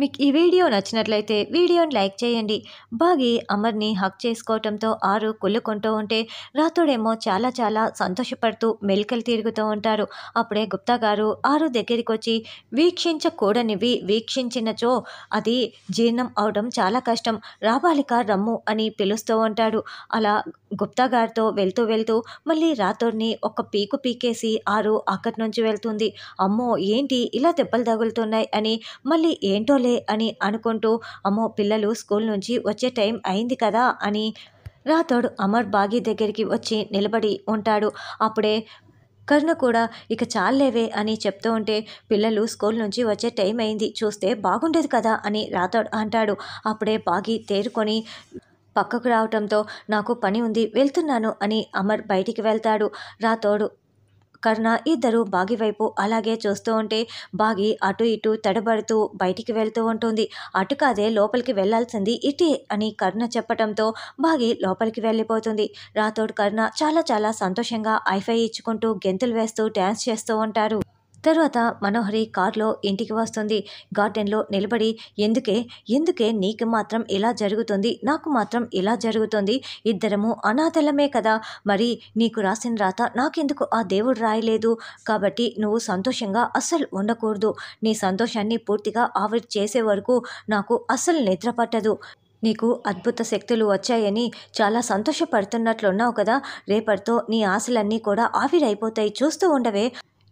మీకు ఈ వీడియో నచ్చినట్లయితే వీడియోని లైక్ చేయండి బాగి అమర్ని హక్ చేసుకోవటంతో ఆరు కుళ్ళుకుంటూ ఉంటే రాతుడేమో చాలా చాలా సంతోషపడుతూ మెలికలు తిరుగుతూ ఉంటారు అప్పుడే గుప్తా గారు ఆరు దగ్గరికి వచ్చి వీక్షించకూడనివి వీక్షించినచో అది జీర్ణం అవడం చాలా కష్టం రాబాలిక రమ్ము అని పిలుస్తూ ఉంటాడు అలా గుప్తా గారితో వెళ్తూ వెళ్తూ మళ్ళీ రాతోడిని ఒక పీకు పీకేసి ఆరు అక్కడి నుంచి వెళ్తుంది అమ్మో ఏంటి ఇలా దెబ్బలు తగులుతున్నాయి అని మళ్ళీ ఏంటోలే అని అనుకుంటూ అమ్మో పిల్లలు స్కూల్ నుంచి వచ్చే టైం అయింది కదా అని రాతోడు అమర్ బాగి దగ్గరికి వచ్చి నిలబడి ఉంటాడు అప్పుడే కర్ణ కూడా ఇక చాలేవే అని చెప్తూ ఉంటే పిల్లలు స్కూల్ నుంచి వచ్చే టైం అయింది చూస్తే బాగుండేది కదా అని రాతోడు అంటాడు అప్పుడే బాగి తేరుకొని పక్కకు రావటంతో నాకు పని ఉంది వెళ్తున్నాను అని అమర్ బయటికి వెళ్తాడు రాతోడు కర్ణ ఇద్దరు బాగి వైపు అలాగే చూస్తూ ఉంటే బాగి అటు ఇటు తడబడుతూ బయటికి వెళ్తూ ఉంటుంది అటు కాదే లోపలికి వెళ్లాల్సింది ఇటే అని కర్ణ చెప్పడంతో బాగి లోపలికి వెళ్ళిపోతుంది రాతోడు కర్ణ చాలా చాలా సంతోషంగా ఐఫై ఇచ్చుకుంటూ గెంతులు వేస్తూ డ్యాన్స్ చేస్తూ ఉంటారు తర్వాత మనోహరి కార్లో ఇంటికి వస్తుంది గార్డెన్లో నిలబడి ఎందుకే ఎందుకే నీకు మాత్రం ఇలా జరుగుతుంది నాకు మాత్రం ఇలా జరుగుతుంది ఇద్దరము అనాథలమే కదా మరి నీకు రాసిన రాత నాకెందుకు ఆ దేవుడు రాయలేదు కాబట్టి నువ్వు సంతోషంగా అస్సలు ఉండకూడదు నీ సంతోషాన్ని పూర్తిగా ఆవిరి చేసే వరకు నాకు అస్సలు నిద్ర పట్టదు నీకు అద్భుత శక్తులు వచ్చాయని చాలా సంతోషపడుతున్నట్లున్నావు కదా రేపటితో నీ ఆశలన్నీ కూడా ఆవిరైపోతాయి చూస్తూ ఉండవే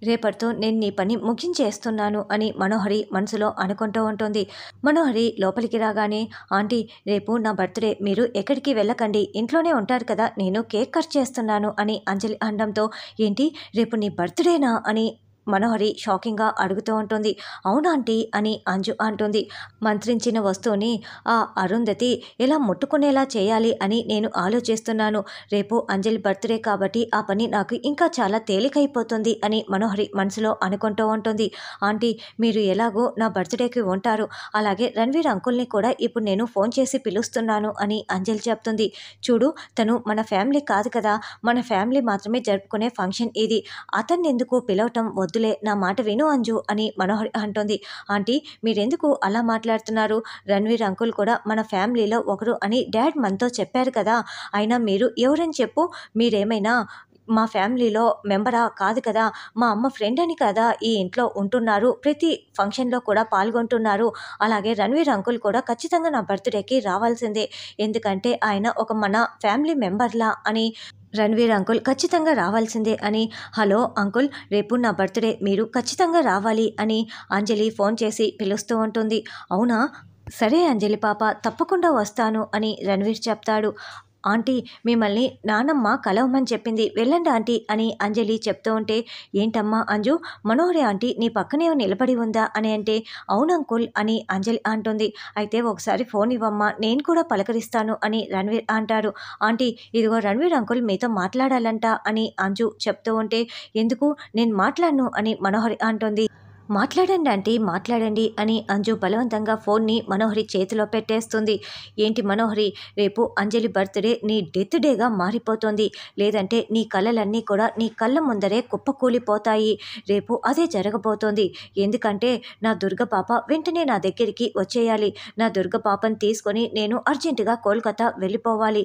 రేపటితో నేను నీ పని ముగించేస్తున్నాను అని మనోహరి మనసులో అనుకుంటూ ఉంటుంది మనోహరి లోపలికి రాగానే ఆంటీ రేపు నా బర్త్డే మీరు ఎక్కడికి వెళ్ళకండి ఇంట్లోనే ఉంటారు కదా నేను కేక్ కట్ చేస్తున్నాను అని అంజలి అనడంతో ఏంటి రేపు నీ బర్త్డేనా అని మనోహరి షాకింగ్గా అడుగుతూ ఉంటుంది అవునాంటీ అని అంజు అంటుంది మంత్రించిన వస్తువుని ఆ అరుంధతి ఇలా ముట్టుకునేలా చేయాలి అని నేను ఆలోచిస్తున్నాను రేపు అంజలి బర్త్డే కాబట్టి ఆ పని నాకు ఇంకా చాలా తేలికైపోతుంది అని మనోహరి మనసులో అనుకుంటూ ఉంటుంది ఆంటీ మీరు ఎలాగో నా బర్త్డేకి ఉంటారు అలాగే రణవీర్ అంకుల్ని కూడా ఇప్పుడు నేను ఫోన్ చేసి పిలుస్తున్నాను అని అంజలి చెప్తుంది చూడు తను మన ఫ్యామిలీ కాదు కదా మన ఫ్యామిలీ మాత్రమే జరుపుకునే ఫంక్షన్ ఇది అతన్ని ఎందుకు పిలవటం వద్దు వద్దులే నా మాట విను అంజు అని మనోహరి అంటోంది ఆంటీ మీరెందుకు అలా మాట్లాడుతున్నారు రణ్వీర్ అంకుల్ కూడా మన ఫ్యామిలీలో ఒకరు అని డాడ్ మనతో చెప్పారు కదా అయినా మీరు ఎవరని చెప్పు మీరేమైనా మా ఫ్యామిలీలో మెంబరా కాదు కదా మా అమ్మ ఫ్రెండ్ అని కదా ఈ ఇంట్లో ఉంటున్నారు ప్రతి ఫంక్షన్లో కూడా పాల్గొంటున్నారు అలాగే రణ్వీర్ అంకుల్ కూడా ఖచ్చితంగా నా బర్త్డేకి రావాల్సిందే ఎందుకంటే ఆయన ఒక మన ఫ్యామిలీ మెంబర్లా అని రణవీర్ అంకుల్ ఖచ్చితంగా రావాల్సిందే అని హలో అంకుల్ రేపు నా బర్త్డే మీరు ఖచ్చితంగా రావాలి అని అంజలి ఫోన్ చేసి పిలుస్తూ ఉంటుంది అవునా సరే అంజలి పాప తప్పకుండా వస్తాను అని రణవీర్ చెప్తాడు ఆంటీ మిమ్మల్ని నానమ్మ కలవమని చెప్పింది వెళ్ళండి ఆంటీ అని అంజలి చెప్తూ ఉంటే ఏంటమ్మా అంజు మనోహరి ఆంటీ నీ పక్కనే నిలబడి ఉందా అని అంటే అవును అంకుల్ అని అంజలి అంటుంది అయితే ఒకసారి ఫోన్ ఇవ్వమ్మా నేను కూడా పలకరిస్తాను అని రణవీర్ అంటాడు ఆంటీ ఇదిగో రణవీర్ అంకుల్ మీతో మాట్లాడాలంట అని అంజు చెప్తూ ఉంటే ఎందుకు నేను మాట్లాడను అని మనోహరి అంటుంది మాట్లాడండి అంటే మాట్లాడండి అని అంజు బలవంతంగా ఫోన్ని మనోహరి చేతిలో పెట్టేస్తుంది ఏంటి మనోహరి రేపు అంజలి బర్త్డే నీ డెత్ డేగా మారిపోతుంది లేదంటే నీ కళలన్నీ కూడా నీ కళ్ళ ముందరే కుప్పకూలిపోతాయి రేపు అదే జరగబోతోంది ఎందుకంటే నా దుర్గ పాప వెంటనే నా దగ్గరికి వచ్చేయాలి నా దుర్గ పాపను తీసుకొని నేను అర్జెంటుగా కోల్కతా వెళ్ళిపోవాలి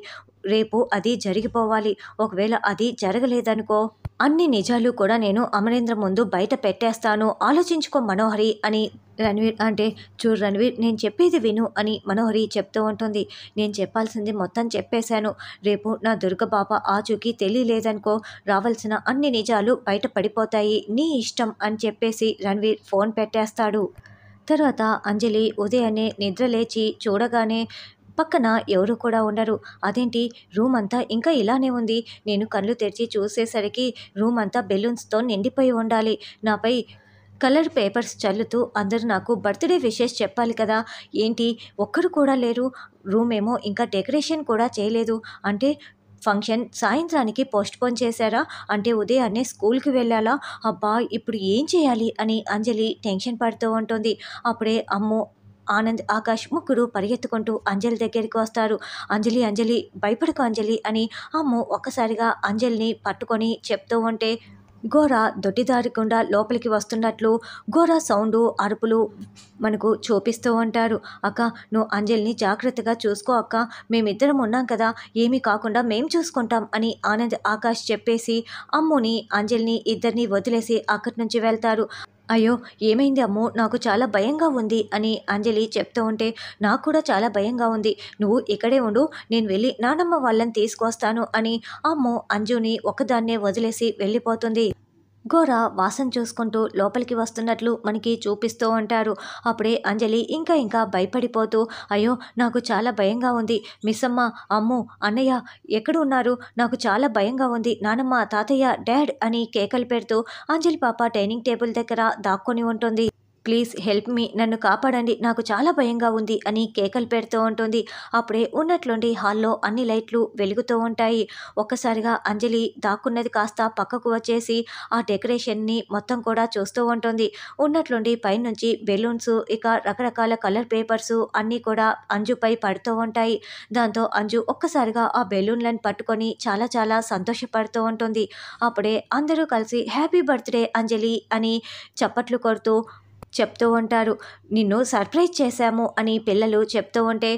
రేపు అది జరిగిపోవాలి ఒకవేళ అది జరగలేదనుకో అన్ని నిజాలు కూడా నేను అమరేంద్ర ముందు బయట పెట్టేస్తాను ఆలోచించుకో మనోహరి అని రణవీర్ అంటే చూడు రణవీర్ నేను చెప్పేది విను అని మనోహరి చెప్తూ ఉంటుంది నేను చెప్పాల్సింది మొత్తం చెప్పేశాను రేపు నా దుర్గబాబ ఆచూకీ తెలియలేదనుకో రావాల్సిన అన్ని నిజాలు బయట పడిపోతాయి నీ ఇష్టం అని చెప్పేసి రణవీర్ ఫోన్ పెట్టేస్తాడు తర్వాత అంజలి ఉదయాన్నే నిద్రలేచి చూడగానే పక్కన ఎవరు కూడా ఉండరు అదేంటి రూమ్ అంతా ఇంకా ఇలానే ఉంది నేను కళ్ళు తెరిచి చూసేసరికి రూమ్ అంతా బెలూన్స్తో నిండిపోయి ఉండాలి నాపై కలర్ పేపర్స్ చల్లుతూ అందరూ నాకు బర్త్డే విషెస్ చెప్పాలి కదా ఏంటి ఒక్కరు కూడా లేరు రూమ్ ఏమో ఇంకా డెకరేషన్ కూడా చేయలేదు అంటే ఫంక్షన్ సాయంత్రానికి పోస్ట్పోన్ చేశారా అంటే ఉదయాన్నే స్కూల్కి వెళ్ళాలా అబ్బా ఇప్పుడు ఏం చేయాలి అని అంజలి టెన్షన్ పడుతూ ఉంటుంది అప్పుడే అమ్మో ఆనంద్ ఆకాష్ ముగ్గురు పరిగెత్తుకుంటూ అంజలి దగ్గరికి వస్తారు అంజలి అంజలి భయపడకు అంజలి అని అమ్ము ఒక్కసారిగా అంజలిని పట్టుకొని చెప్తూ ఉంటే ఘోర దొడ్డిదారకుండా లోపలికి వస్తున్నట్లు ఘోర సౌండు అరుపులు మనకు చూపిస్తూ ఉంటారు అక్క నువ్వు అంజలిని జాగ్రత్తగా చూసుకో అక్క మేమిద్దరం ఉన్నాం కదా ఏమీ కాకుండా మేం చూసుకుంటాం అని ఆనంద్ ఆకాష్ చెప్పేసి అమ్ముని అంజలిని ఇద్దరిని వదిలేసి అక్కడి నుంచి వెళ్తారు అయ్యో ఏమైంది అమ్మో నాకు చాలా భయంగా ఉంది అని అంజలి చెప్తూ ఉంటే నాకు కూడా చాలా భయంగా ఉంది నువ్వు ఇక్కడే ఉండు నేను వెళ్ళి నానమ్మ వాళ్ళని తీసుకొస్తాను అని అమ్మో అంజుని ఒకదాన్నే వదిలేసి వెళ్ళిపోతుంది గోర వాసన చూసుకుంటూ లోపలికి వస్తున్నట్లు మనకి చూపిస్తూ ఉంటారు అప్పుడే అంజలి ఇంకా ఇంకా భయపడిపోతూ అయ్యో నాకు చాలా భయంగా ఉంది మిస్సమ్మ అమ్ము అన్నయ్య ఎక్కడ ఉన్నారు నాకు చాలా భయంగా ఉంది నానమ్మ తాతయ్య డాడ్ అని కేకలు పెడుతూ అంజలి పాప డైనింగ్ టేబుల్ దగ్గర దాక్కొని ఉంటుంది ప్లీజ్ హెల్ప్ మీ నన్ను కాపాడండి నాకు చాలా భయంగా ఉంది అని కేకలు పెడుతూ ఉంటుంది అప్పుడే ఉన్నట్లుండి హాల్లో అన్ని లైట్లు వెలుగుతూ ఉంటాయి ఒక్కసారిగా అంజలి దాక్కున్నది కాస్త పక్కకు వచ్చేసి ఆ డెకరేషన్ని మొత్తం కూడా చూస్తూ ఉంటుంది ఉన్నట్లుండి పైనుంచి బెలూన్స్ ఇక రకరకాల కలర్ పేపర్స్ అన్నీ కూడా అంజుపై పడుతూ ఉంటాయి దాంతో అంజు ఒక్కసారిగా ఆ బెలూన్లను పట్టుకొని చాలా చాలా సంతోషపడుతూ ఉంటుంది అప్పుడే అందరూ కలిసి హ్యాపీ బర్త్డే అంజలి అని చప్పట్లు కొడుతూ చెప్తూ ఉంటారు నిన్ను సర్ప్రైజ్ చేశాము అని పిల్లలు చెప్తూ ఉంటే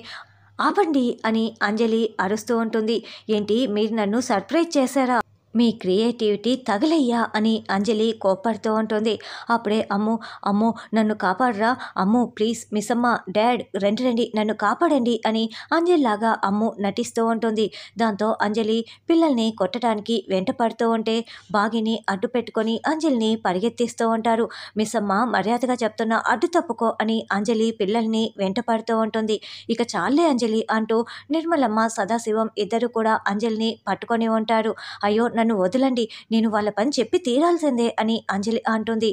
ఆపండి అని అంజలి అరుస్తూ ఉంటుంది ఏంటి మీరు నన్ను సర్ప్రైజ్ చేశారా మీ క్రియేటివిటీ తగలయ్యా అని అంజలి కోప్పడుతూ ఉంటుంది అప్పుడే అమ్ము అమ్మో నన్ను కాపాడరా అమ్ము ప్లీజ్ మిస్సమ్మ డాడ్ రండి రండి నన్ను కాపాడండి అని అంజలిలాగా అమ్ము నటిస్తూ ఉంటుంది దాంతో అంజలి పిల్లల్ని కొట్టడానికి వెంట పడుతూ ఉంటే బాగిని అడ్డు పెట్టుకొని అంజలిని పరిగెత్తిస్తూ ఉంటారు మిస్సమ్మ మర్యాదగా చెప్తున్న అడ్డు తప్పుకో అని అంజలి పిల్లల్ని వెంట పడుతూ ఉంటుంది ఇక చాలే అంజలి అంటూ నిర్మలమ్మ సదాశివం ఇద్దరు కూడా అంజలిని పట్టుకొని ఉంటారు అయ్యో నన్ను నన్ను వదలండి నేను వాళ్ళ పని చెప్పి తీరాల్సిందే అని అంజలి అంటుంది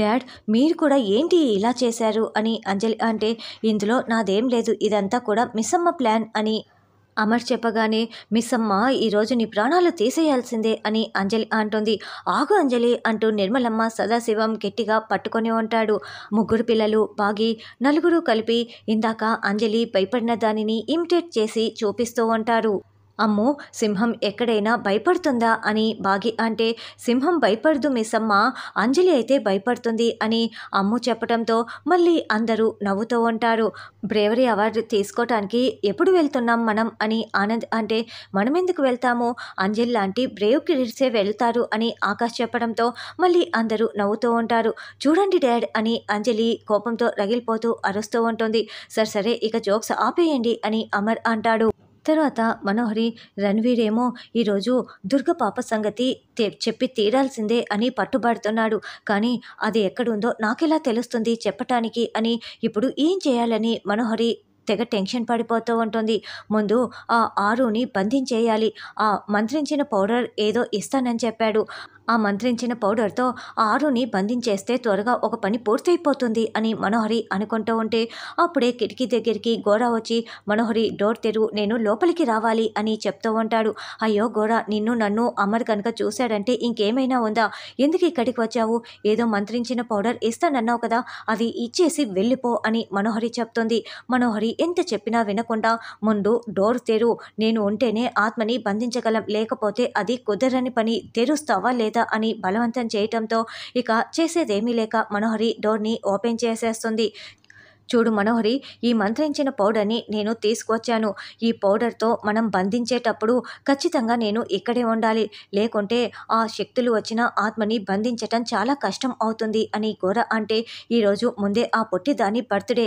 డాడ్ మీరు కూడా ఏంటి ఇలా చేశారు అని అంజలి అంటే ఇందులో నాదేం లేదు ఇదంతా కూడా మిస్సమ్మ ప్లాన్ అని అమర్ చెప్పగానే మిస్ అమ్మ ఈరోజు నీ ప్రాణాలు తీసేయాల్సిందే అని అంజలి అంటుంది ఆగు అంజలి అంటూ నిర్మలమ్మ సదాశివం గట్టిగా పట్టుకొని ఉంటాడు ముగ్గురు పిల్లలు బాగి నలుగురు కలిపి ఇందాక అంజలి భయపడిన దానిని ఇమిటేట్ చేసి చూపిస్తూ ఉంటారు అమ్మో సింహం ఎక్కడైనా భయపడుతుందా అని బాగి అంటే సింహం భయపడదు మిస్సమ్మ అంజలి అయితే భయపడుతుంది అని అమ్ము చెప్పడంతో మళ్ళీ అందరూ నవ్వుతూ ఉంటారు బ్రేవరీ అవార్డు తీసుకోవటానికి ఎప్పుడు వెళ్తున్నాం మనం అని ఆనంద్ అంటే మనం ఎందుకు వెళ్తాము అంజలి లాంటి బ్రేవ్ కిడ్సే వెళ్తారు అని ఆకాష్ చెప్పడంతో మళ్ళీ అందరూ నవ్వుతూ ఉంటారు చూడండి డాడ్ అని అంజలి కోపంతో రగిలిపోతూ అరుస్తూ ఉంటుంది సరే సరే ఇక జోక్స్ ఆపేయండి అని అమర్ అంటాడు తర్వాత మనోహరి రణవీర్ ఏమో ఈరోజు దుర్గ పాప సంగతి చెప్పి తీరాల్సిందే అని పట్టుబడుతున్నాడు కానీ అది ఎక్కడుందో నాకెలా తెలుస్తుంది చెప్పటానికి అని ఇప్పుడు ఏం చేయాలని మనోహరి తెగ టెన్షన్ పడిపోతూ ఉంటుంది ముందు ఆ ఆరుని బంధించేయాలి ఆ మంత్రించిన పౌడర్ ఏదో ఇస్తానని చెప్పాడు ఆ మంత్రించిన పౌడర్తో ఆరుని బంధించేస్తే త్వరగా ఒక పని పూర్తయిపోతుంది అని మనోహరి అనుకుంటూ ఉంటే అప్పుడే కిటికీ దగ్గరికి గోరా వచ్చి మనోహరి డోర్ తెరువు నేను లోపలికి రావాలి అని చెప్తూ ఉంటాడు అయ్యో గోరా నిన్ను నన్ను అమర్ కనుక చూశాడంటే ఇంకేమైనా ఉందా ఎందుకు ఇక్కడికి వచ్చావు ఏదో మంత్రించిన పౌడర్ ఇస్తానన్నావు కదా అది ఇచ్చేసి వెళ్ళిపో అని మనోహరి చెప్తుంది మనోహరి ఎంత చెప్పినా వినకుండా ముందు డోర్ తెరు నేను ఉంటేనే ఆత్మని బంధించగలం లేకపోతే అది కుదరని పని తెరుస్తావా లేదా లేదా అని బలవంతం చేయటంతో ఇక చేసేదేమీ లేక మనోహరి డోర్ని ఓపెన్ చేసేస్తుంది చూడు మనోహరి ఈ మంత్రించిన పౌడర్ని నేను తీసుకువచ్చాను ఈ పౌడర్తో మనం బంధించేటప్పుడు ఖచ్చితంగా నేను ఇక్కడే ఉండాలి లేకుంటే ఆ శక్తులు వచ్చిన ఆత్మని బంధించటం చాలా కష్టం అవుతుంది అని గోర అంటే ఈరోజు ముందే ఆ పొట్టిదాని బర్త్డే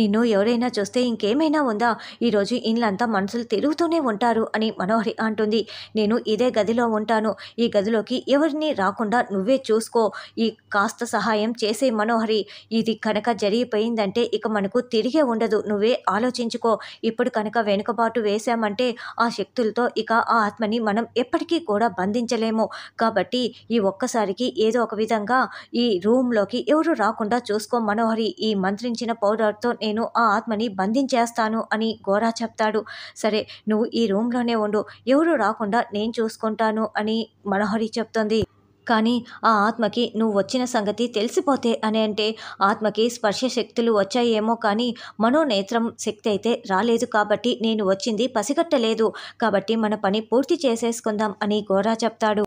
నిన్ను ఎవరైనా చూస్తే ఇంకేమైనా ఉందా ఈరోజు ఇండ్లంతా మనుషులు తిరుగుతూనే ఉంటారు అని మనోహరి అంటుంది నేను ఇదే గదిలో ఉంటాను ఈ గదిలోకి ఎవరిని రాకుండా నువ్వే చూసుకో ఈ కాస్త సహాయం చేసే మనోహరి ఇది కనుక జరిగిపోయిందంటే ఇక మనకు తిరిగే ఉండదు నువ్వే ఆలోచించుకో ఇప్పుడు కనుక వెనుకబాటు వేశామంటే ఆ శక్తులతో ఇక ఆ ఆత్మని మనం ఎప్పటికీ కూడా బంధించలేము కాబట్టి ఈ ఒక్కసారికి ఏదో ఒక విధంగా ఈ రూమ్లోకి ఎవరు రాకుండా చూసుకో మనోహరి ఈ మంత్రించిన పౌడర్తో నేను ఆ ఆత్మని బంధించేస్తాను అని గోరా చెప్తాడు సరే నువ్వు ఈ రూమ్లోనే ఉండు ఎవరు రాకుండా నేను చూసుకుంటాను అని మనోహరి చెప్తుంది కానీ ఆ ఆత్మకి నువ్వు వచ్చిన సంగతి తెలిసిపోతే అని అంటే ఆత్మకి స్పర్శ శక్తులు వచ్చాయేమో కానీ మనోనేత్రం శక్తి అయితే రాలేదు కాబట్టి నేను వచ్చింది పసిగట్టలేదు కాబట్టి మన పని పూర్తి చేసేసుకుందాం అని గోరా చెప్తాడు